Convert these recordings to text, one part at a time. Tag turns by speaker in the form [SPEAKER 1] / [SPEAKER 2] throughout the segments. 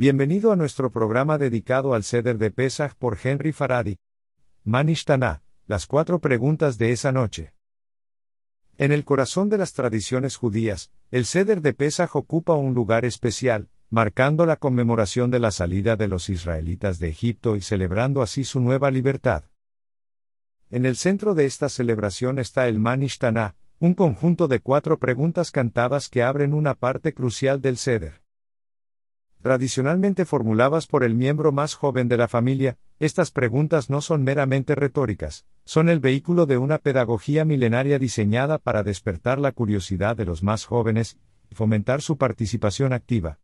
[SPEAKER 1] Bienvenido a nuestro programa dedicado al ceder de Pesach por Henry Faradi. Manishtaná, las cuatro preguntas de esa noche. En el corazón de las tradiciones judías, el ceder de Pesach ocupa un lugar especial, marcando la conmemoración de la salida de los israelitas de Egipto y celebrando así su nueva libertad. En el centro de esta celebración está el Manishtaná, un conjunto de cuatro preguntas cantadas que abren una parte crucial del ceder tradicionalmente formuladas por el miembro más joven de la familia, estas preguntas no son meramente retóricas, son el vehículo de una pedagogía milenaria diseñada para despertar la curiosidad de los más jóvenes y fomentar su participación activa.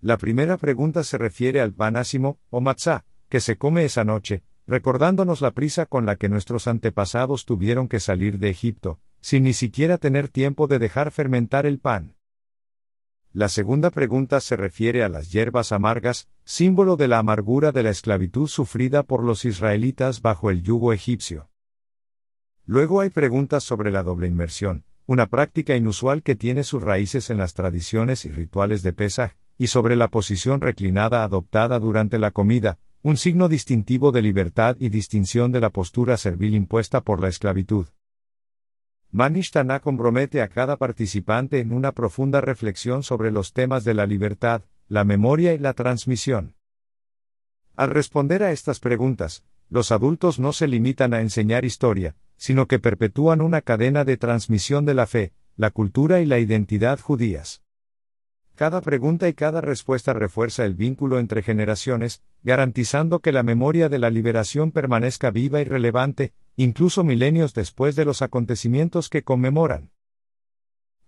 [SPEAKER 1] La primera pregunta se refiere al panásimo, o matzá, que se come esa noche, recordándonos la prisa con la que nuestros antepasados tuvieron que salir de Egipto, sin ni siquiera tener tiempo de dejar fermentar el pan. La segunda pregunta se refiere a las hierbas amargas, símbolo de la amargura de la esclavitud sufrida por los israelitas bajo el yugo egipcio. Luego hay preguntas sobre la doble inmersión, una práctica inusual que tiene sus raíces en las tradiciones y rituales de Pesaj, y sobre la posición reclinada adoptada durante la comida, un signo distintivo de libertad y distinción de la postura servil impuesta por la esclavitud. Manishtana compromete a cada participante en una profunda reflexión sobre los temas de la libertad, la memoria y la transmisión. Al responder a estas preguntas, los adultos no se limitan a enseñar historia, sino que perpetúan una cadena de transmisión de la fe, la cultura y la identidad judías. Cada pregunta y cada respuesta refuerza el vínculo entre generaciones, garantizando que la memoria de la liberación permanezca viva y relevante, incluso milenios después de los acontecimientos que conmemoran.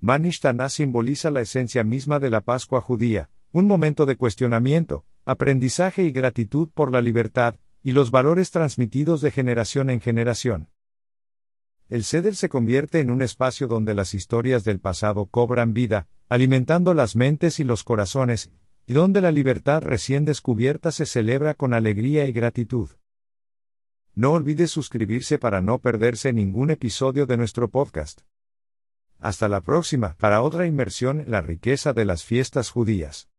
[SPEAKER 1] Manishtaná simboliza la esencia misma de la Pascua judía, un momento de cuestionamiento, aprendizaje y gratitud por la libertad, y los valores transmitidos de generación en generación. El Seder se convierte en un espacio donde las historias del pasado cobran vida, alimentando las mentes y los corazones, y donde la libertad recién descubierta se celebra con alegría y gratitud. No olvide suscribirse para no perderse ningún episodio de nuestro podcast. Hasta la próxima, para otra inmersión en la riqueza de las fiestas judías.